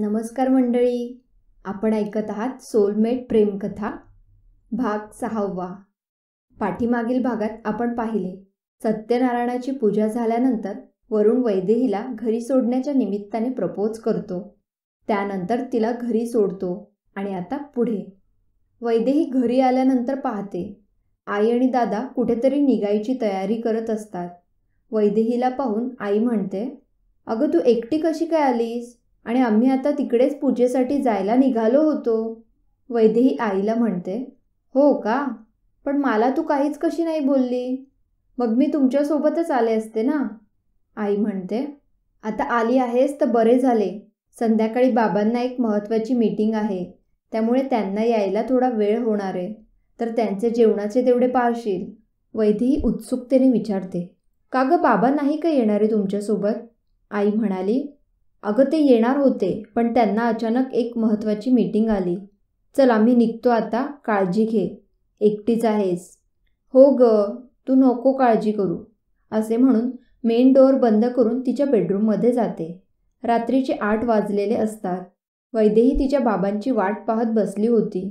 नमस्कार मंडळी आपण ऐकत आहात सोलमेट प्रेमकथा भाग सहावा पाठीमागील भागात आपण पाहिले सत्यनारायणाची पूजा झाल्यानंतर वरुण वैदेहीला घरी सोडण्याच्या निमित्ताने प्रपोज करतो त्यानंतर तिला घरी सोडतो आणि आता पुढे वैदेही घरी आल्यानंतर पाहते आई आणि दादा कुठेतरी निघायची तयारी करत असतात वैदेहीला पाहून आई म्हणते अगं तू एकटी कशी काय आलीस आणि आम्ही आता तिकडेच पूजेसाठी जायला निघालो होतो वैदेही आईला म्हणते हो का पण मला तू काहीच कशी नाही बोलली मग मी तुमच्यासोबतच आले असते ना आई म्हणते आता आली आहेस तर बरे झाले संध्याकाळी बाबांना एक महत्त्वाची मीटिंग आहे त्यामुळे त्यांना यायला थोडा वेळ होणार आहे तर त्यांचे जेवणाचे तेवढे पाळशील वैद्यही उत्सुकतेने विचारते का गं बाबा नाही का येणारे तुमच्यासोबत आई म्हणाली अगं ते येणार होते पण त्यांना अचानक एक महत्त्वाची मीटिंग आली चल आम्ही निघतो आता काळजी घे एकटीच आहेस हो ग तू नको काळजी करू असे म्हणून मेन डोअर बंद करून तिच्या बेडरूममध्ये जाते रात्रीचे आठ वाजलेले असतात वैदेही तिच्या बाबांची वाट पाहत बसली होती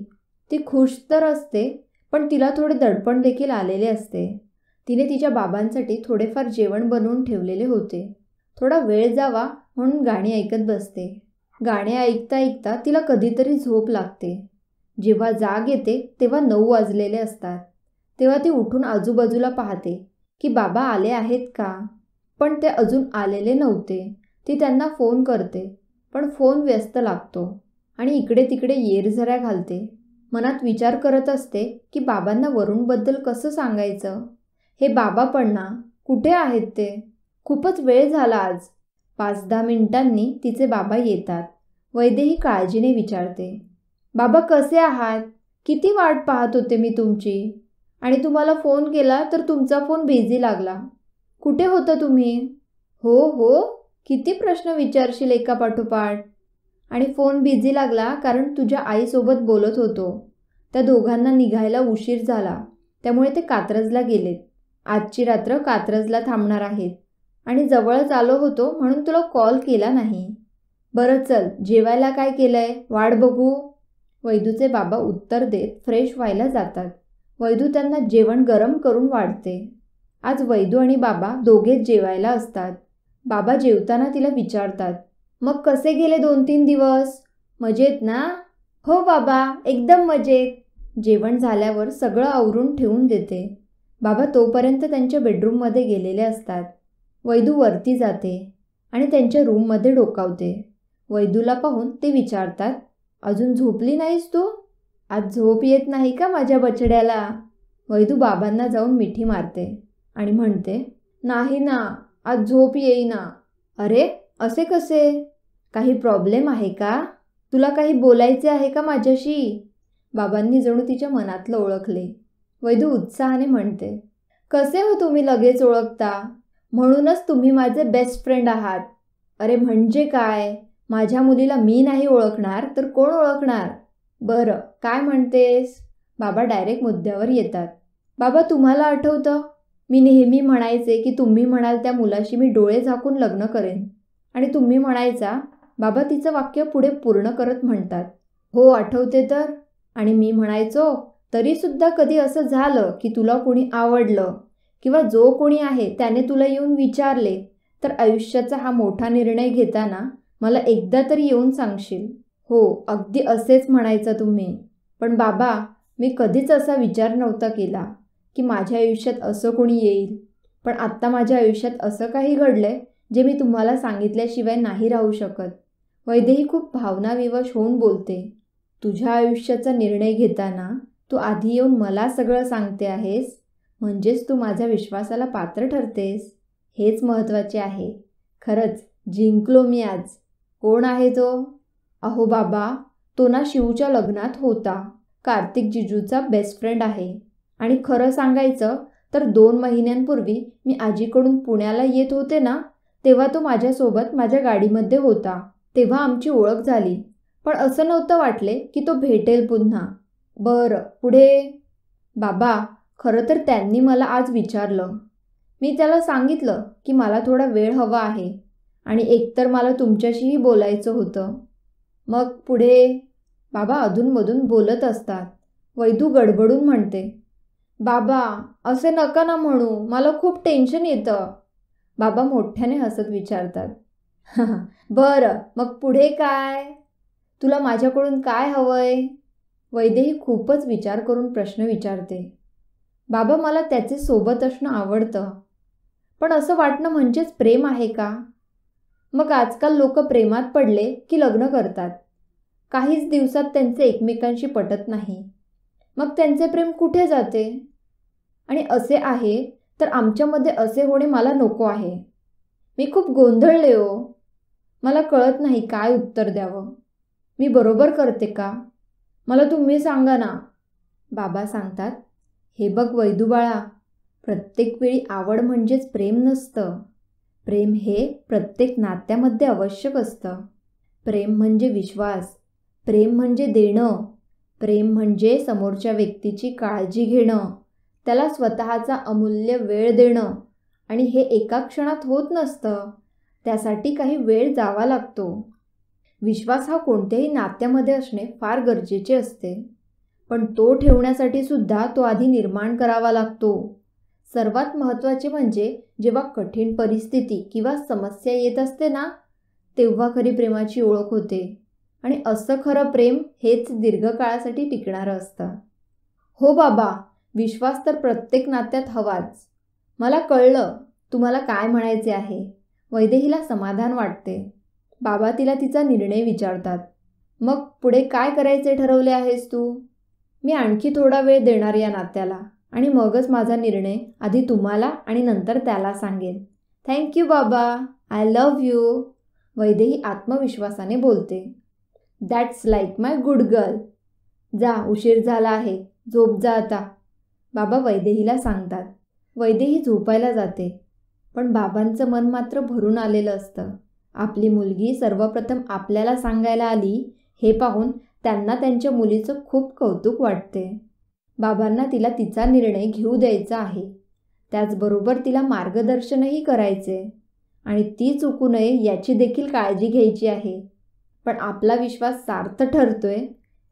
ती खुश तर असते पण तिला थोडे दडपण देखील आलेले असते तिने तिच्या बाबांसाठी थोडेफार जेवण बनवून ठेवलेले होते थोडा वेळ जावा म्हणून गाणी ऐकत बसते गाणे ऐकता ऐकता तिला कधीतरी झोप लागते जेव्हा जाग येते तेव्हा नऊ वाजलेले असतात तेव्हा ती उठून आजूबाजूला पाहते की बाबा आले आहेत का पण ते अजून आलेले नव्हते ती त्यांना फोन करते पण फोन व्यस्त लागतो आणि इकडे तिकडे येरझऱ्या घालते मनात विचार करत असते की बाबांना वरुणबद्दल कसं सांगायचं हे बाबा पण ना कुठे आहेत ते खूपच वेळ झाला आज पाच दहा मिनिटांनी तिचे बाबा येतात वैदेही काळजीने विचारते बाबा कसे आहात किती वाट पाहत होते मी तुमची आणि तुम्हाला फोन केला तर तुमचा फोन बिझी लागला कुठे होता तुम्ही हो हो किती प्रश्न विचारशील एका पाठोपाठ आणि फोन बिझी लागला कारण तुझ्या आईसोबत बोलत होतो त्या दोघांना निघायला उशीर झाला त्यामुळे ते कात्रजला गेलेत आजची रात्र कात्रजला थांबणार आहेत आणि जवळच आलो होतो म्हणून तुला कॉल केला नाही बरं चल जेवायला काय केलंय वाढ बघू वैदूचे बाबा उत्तर देत फ्रेश व्हायला जातात वैदू त्यांना जेवण गरम करून वाढते आज वैदू आणि बाबा दोघेच जेवायला असतात बाबा जेवताना तिला विचारतात मग कसे गेले दोन तीन दिवस मजेत ना हो बाबा एकदम मजेत जेवण झाल्यावर सगळं आवरून ठेवून देते बाबा तोपर्यंत त्यांच्या बेडरूममध्ये गेलेले असतात वैदू वरती जाते आणि त्यांच्या रूममध्ये डोकावते वैदूला पाहून ते विचारतात अजून झोपली नाहीस तू आज झोप येत नाही का माझ्या बछड्याला वैदू बाबांना जाऊन मिठी मारते आणि म्हणते नाही ना आज झोप येईना अरे असे कसे काही प्रॉब्लेम आहे का तुला काही बोलायचे आहे का माझ्याशी बाबांनी जणू तिच्या मनातलं ओळखले वैदू उत्साहाने म्हणते कसे हो तुम्ही लगेच ओळखता म्हणूनच तुम्ही माझे बेस्ट फ्रेंड आहात अरे म्हणजे काय माझ्या मुलीला मी नाही ओळखणार तर कोण ओळखणार बरं काय म्हणतेस बाबा डायरेक्ट मुद्द्यावर येतात बाबा तुम्हाला आठवतं मी नेहमी म्हणायचे की तुम्ही म्हणाल त्या मुलाशी मी डोळे झाकून लग्न करेन आणि तुम्ही म्हणायचा बाबा तिचं वाक्य पुढे पूर्ण करत म्हणतात हो आठवते तर आणि मी म्हणायचो तरीसुद्धा कधी असं झालं की तुला कोणी आवडलं किंवा जो कोणी आहे त्याने तुला येऊन विचारले तर आयुष्याचा हा मोठा निर्णय घेताना मला एकदा तरी येऊन सांगशील हो अगदी असेच म्हणायचं तुम्ही पण बाबा मी कधीच असा विचार नव्हता केला की माझ्या आयुष्यात असं कोणी येईल पण आत्ता माझ्या आयुष्यात असं काही घडलं आहे जे मी तुम्हाला सांगितल्याशिवाय नाही राहू शकत वैद्यही खूप भावनाविवश होऊन बोलते तुझ्या आयुष्याचा निर्णय घेताना तू आधी येऊन मला सगळं सांगते आहेस म्हणजेच तू माझ्या विश्वासाला पात्र ठरतेस हेच महत्त्वाचे आहे खरंच जिंकलो मी आज कोण आहे तो अहो बाबा तो ना शिवच्या लग्नात होता कार्तिक जिजूचा बेस्ट फ्रेंड आहे आणि खरं सांगायचं तर दोन महिन्यांपूर्वी मी आजीकडून पुण्याला येत होते ना तेव्हा तो माझ्यासोबत माझ्या गाडीमध्ये होता तेव्हा आमची ओळख झाली पण असं नव्हतं वाटले की तो भेटेल पुन्हा बरं पुढे बाबा खरं तर त्यांनी मला आज विचारलं मी त्याला सांगितलं की मला थोडा वेळ हवा आहे आणि एकतर मला तुमच्याशीही बोलायचं होतं मग पुढे बाबा अधूनमधून बोलत असतात वैदू गडबडून म्हणते बाबा असे नका ना म्हणू मला खूप टेन्शन येतं बाबा मोठ्याने हसत विचारतात बरं मग पुढे काय तुला माझ्याकडून काय हवंय वैदेही खूपच विचार करून प्रश्न विचारते बाबा मला त्याचे सोबत असणं आवडतं पण असं वाटणं म्हणजेच प्रेम आहे का मग आजकाल लोक प्रेमात पडले की लग्न करतात काहीच दिवसात त्यांचे एकमेकांशी पटत नाही मग त्यांचे प्रेम कुठे जाते आणि असे आहे तर आमच्यामध्ये असे होणे मला नको आहे मी खूप गोंधळले हो मला कळत नाही काय उत्तर द्यावं मी बरोबर करते का मला तुम्ही सांगा ना बाबा सांगतात हे बघ वैदुबाळा प्रत्येक वेळी आवड म्हणजेच प्रेम नसतं प्रेम हे प्रत्येक नात्यामध्ये आवश्यक असतं प्रेम म्हणजे विश्वास प्रेम म्हणजे देणं प्रेम म्हणजे समोरच्या व्यक्तीची काळजी घेणं त्याला स्वतःचा अमूल्य वेळ देणं आणि हे एका क्षणात होत नसतं त्यासाठी काही वेळ जावा लागतो विश्वास हा कोणत्याही नात्यामध्ये असणे फार गरजेचे असते पण तो ठेवण्यासाठी सुद्धा तो आधी निर्माण करावा लागतो सर्वात महत्त्वाचे म्हणजे जेव्हा कठीण परिस्थिती किंवा समस्या येत असते ना तेव्हा खरी प्रेमाची ओळख होते आणि असं खरं प्रेम हेच दीर्घकाळासाठी टिकणारं असतं हो बाबा विश्वास तर प्रत्येक नात्यात हवाच मला कळलं तुम्हाला काय म्हणायचे आहे वैदेहीला समाधान वाटते बाबा तिला तिचा निर्णय विचारतात मग पुढे काय करायचे ठरवले आहेस तू मी आणखी थोडा वेळ देणार या नात्याला आणि मगच माझा निर्णय आधी तुम्हाला आणि नंतर त्याला सांगेन थँक्यू बाबा आय लव यू वैदेही आत्मविश्वासाने बोलते that's like my good girl जा उशीर झाला आहे झोप जा आता बाबा वैदेहीला सांगतात वैदेही झोपायला जाते पण बाबांचं मन मात्र भरून आलेलं असतं आपली मुलगी सर्वप्रथम आपल्याला सांगायला आली हे पाहून त्यांना त्यांच्या मुलीचं खूप कौतुक वाटते बाबांना तिला तिचा निर्णय घेऊ द्यायचा आहे त्याचबरोबर तिला मार्गदर्शनही करायचे आणि ती चुकू नये याची देखील काळजी घ्यायची आहे पण आपला विश्वास सार्थ ठरतोय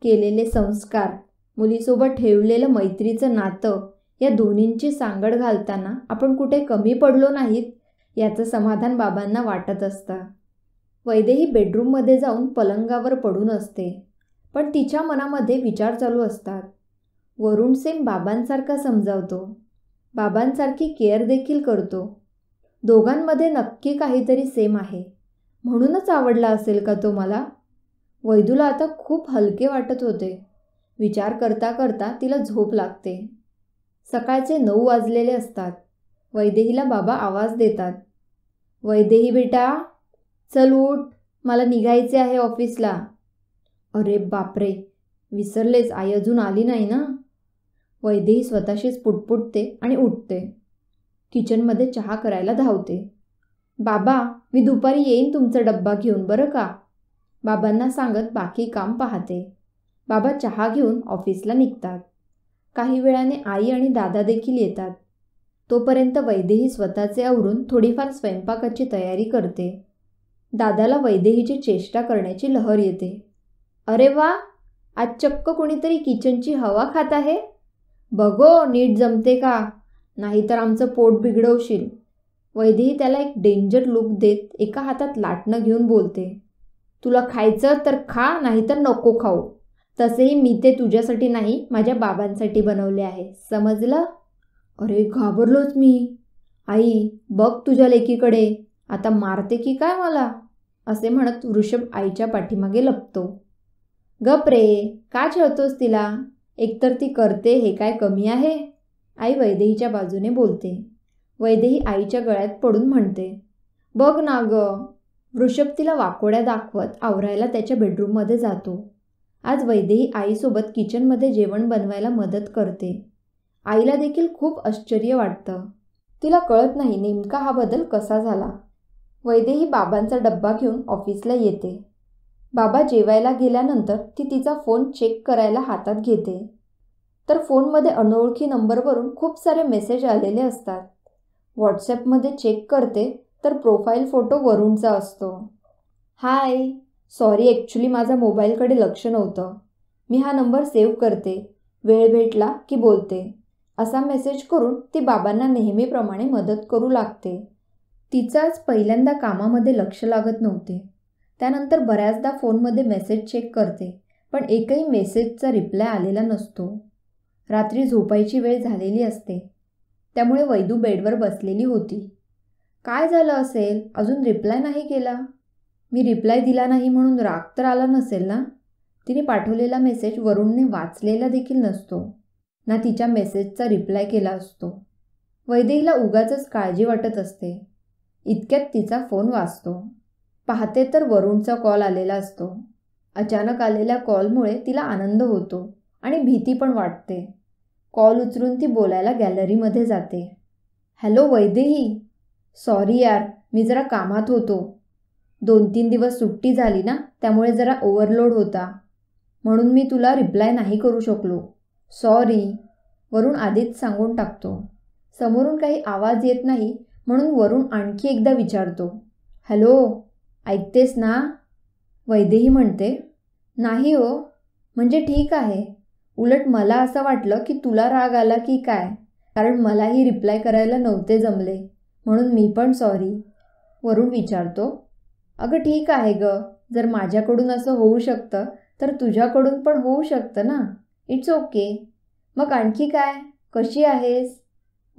केलेले संस्कार मुलीसोबत ठेवलेलं मैत्रीचं नातं या दोन्हींची सांगड घालताना आपण कुठे कमी पडलो नाहीत याचं समाधान बाबांना वाटत असतं वैदेही बेडरूममध्ये जाऊन पलंगावर पडून असते पण तिच्या मनामध्ये विचार चालू असतात वरुण सेन बाबांसारखा समजावतो बाबांसारखी केअर देखील करतो दोघांमध्ये नक्की काहीतरी सेम आहे म्हणूनच आवडला असेल का तो मला वैदूला आता खूप हलके वाटत होते विचार करता करता तिला झोप लागते सकाळचे नऊ वाजलेले असतात वैदेहीला बाबा आवाज देतात वैदेही बेटा चल उठ मला निघायचे आहे ऑफिसला अरे बापरे विसरलेच आई अजून आली नाही ना वैदेही स्वतःशीच पुटपुटते आणि उठते किचनमध्ये चहा करायला धावते बाबा मी दुपारी येईन तुमचा डब्बा घेऊन बरं का बाबांना सांगत बाकी काम पाहते बाबा चहा घेऊन ऑफिसला निघतात काही वेळाने आई आणि दादा देखील येतात तोपर्यंत वैदेही स्वतःचे आवरून थोडीफार स्वयंपाकाची तयारी करते दादाला वैदेहीची चेष्टा करण्याची लहर येते अरे वा आज चक्क कोणीतरी किचनची हवा खात आहे बघो नीट जमते का नाहीतर आमचं पोट बिघडवशील वैदेही त्याला एक डेंजर लुक देत एका हातात लाटणं घेऊन बोलते तुला खायचं तर खा नाहीतर नको खाऊ तसेही मी ते तुझ्यासाठी नाही माझ्या बाबांसाठी बनवले आहे समजलं अरे घाबरलोच मी आई बघ तुझ्या लेकीकडे आता मारते की काय मला असे म्हणत वृषभ आईच्या पाठीमागे लपतो गप रे का छळतोस तिला एकतर ती करते हे काय कमी आहे आई वैदेहीच्या बाजूने बोलते वैदेही आईच्या गळ्यात पडून म्हणते बघ ना ग वृषभ तिला वाकोड्या दाखवत आवरायला त्याच्या बेडरूममध्ये जातो आज वैदेही आईसोबत किचनमध्ये जेवण बनवायला मदत करते आईला देखील खूप आश्चर्य वाटतं तिला कळत नाही नेमका हा बदल कसा झाला वैदेही बाबांचा डब्बा घेऊन ऑफिसला येते बाबा जेवायला गेल्यानंतर ती तिचा फोन चेक करायला हातात घेते तर फोनमध्ये अनोळखी नंबरवरून खूप सारे मेसेज आलेले असतात व्हॉट्सॲपमध्ये चेक करते तर प्रोफाईल फोटो वरूणचा असतो हाय सॉरी ॲक्च्युली माझा मोबाईलकडे लक्ष नव्हतं मी हा नंबर सेव्ह करते वेळ भेटला की बोलते असा मेसेज करून ती बाबांना नेहमीप्रमाणे मदत करू लागते तिचाच पहिल्यांदा कामामध्ये लक्ष लागत नव्हते त्यानंतर बऱ्याचदा फोनमध्ये मेसेज चेक करते पण एकही मेसेजचा रिप्लाय आलेला नसतो रात्री झोपायची वेळ झालेली असते त्यामुळे वैदू बेडवर बसलेली होती काय झालं असेल अजून रिप्लाय नाही केला मी रिप्लाय दिला नाही म्हणून राग तर आला नसेल ना तिने पाठवलेला मेसेज वरुणने वाचलेला देखील नसतो ना तिच्या मेसेजचा रिप्लाय केला असतो वैदेहीला उगाचच काळजी वाटत असते इतक्यात तिचा फोन वाचतो पाहते तर वरुणचा कॉल आलेला असतो अचानक आलेल्या कॉलमुळे तिला आनंद होतो आणि भीती पण वाटते कॉल उचलून ती बोलायला गॅलरीमध्ये जाते हॅलो वैदेही सॉरी यार मी जरा कामात होतो दोन तीन दिवस सुट्टी झाली ना त्यामुळे जरा ओव्हरलोड होता म्हणून मी तुला रिप्लाय नाही करू शकलो सॉरी वरुण आधीच सांगून टाकतो समोरून काही आवाज येत नाही म्हणून वरुण आणखी एकदा विचारतो हॅलो ऐकतेस ना वैदेही म्हणते नाही हो म्हणजे ठीक आहे उलट मला असं वाटलं की तुला राग आला की काय कारण मलाही रिप्लाय करायला नव्हते जमले म्हणून मी पण सॉरी वरून विचारतो अगं ठीक आहे ग जर माझ्याकडून असं होऊ शकतं तर तुझ्याकडून पण होऊ शकतं ना इट्स ओके मग आणखी काय कशी आहेस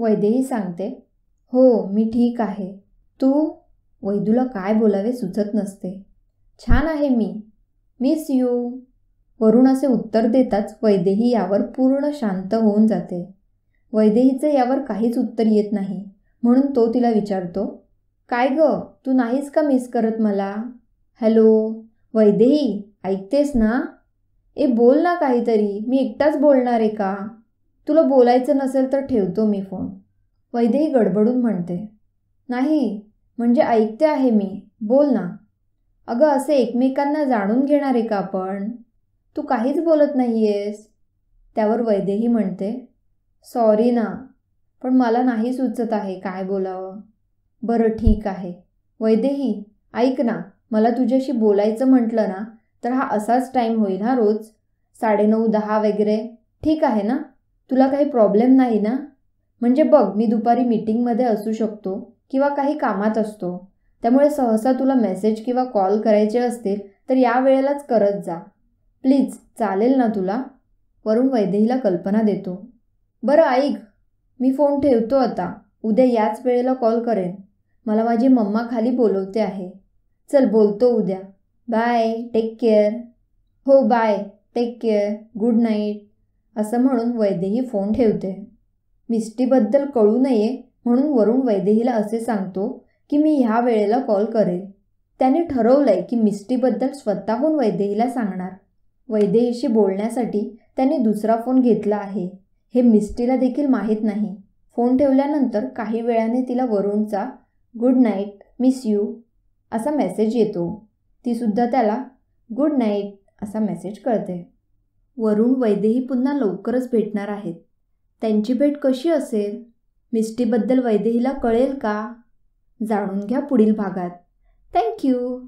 वैदेही सांगते हो मी ठीक आहे तू वैदूला काय बोलावे सुचत नसते छान आहे मी मिस यू वरुण असे उत्तर देताच वैदेही यावर पूर्ण शांत होऊन जाते वैदेहीचं यावर काहीच उत्तर येत नाही म्हणून तो तिला विचारतो काय ग तू नाहीस का मिस करत मला हॅलो वैदेही ऐकतेस ना ए बोल ना काहीतरी मी एकटाच बोलणार आहे का तुला बोलायचं नसेल तर ठेवतो मी फोन वैदेही गडबडून म्हणते नाही म्हणजे ऐकते आहे मी बोल ना अगं असे एकमेकांना जाणून घेणार आहे का आपण तू काहीच बोलत नाही आहेस त्यावर वैदेही म्हणते सॉरी ना पण मला नाही सुचत आहे काय बोलावं बरं ठीक आहे वैदेही ऐक ना मला तुझ्याशी बोलायचं म्हटलं ना तर हा असाच टाईम होईल हा रोज साडेनऊ दहा वगैरे ठीक आहे ना तुला काही प्रॉब्लेम नाही ना म्हणजे बघ मी दुपारी मीटिंगमध्ये असू शकतो किंवा काही कामात असतो त्यामुळे सहसा तुला मेसेज किंवा कॉल करायचे असतील तर या वेळेलाच करत जा प्लीज चालेल ना तुला वरून वैदेहीला कल्पना देतो बरं ऐक मी फोन ठेवतो आता उद्या याच वेळेला कॉल करेन मला माझी मम्मा खाली बोलवते आहे चल बोलतो उद्या बाय टेक केअर हो bye take care good night असं म्हणून वैदेही फोन ठेवते मिस्टीबद्दल कळू नये म्हणून वरुण वैदेहीला असे सांगतो की मी ह्या वेळेला कॉल करेल त्याने ठरवलंय की मिस्टीबद्दल स्वतःहून वैदेहीला सांगणार वैदेहीशी बोलण्यासाठी त्याने दुसरा फोन घेतला आहे हे मिस्टीला देखील माहीत नाही फोन ठेवल्यानंतर काही वेळाने तिला वरुणचा गुड नाईट मिस यू असा मेसेज येतो तीसुद्धा त्याला गुड नाईट असा मेसेज कळते वरुण वैदेही पुन्हा लवकरच भेटणार आहेत त्यांची भेट कशी असेल मिष्टीबद्दल वैदेहीला कळेल का जाणून घ्या पुढील भागात थँक्यू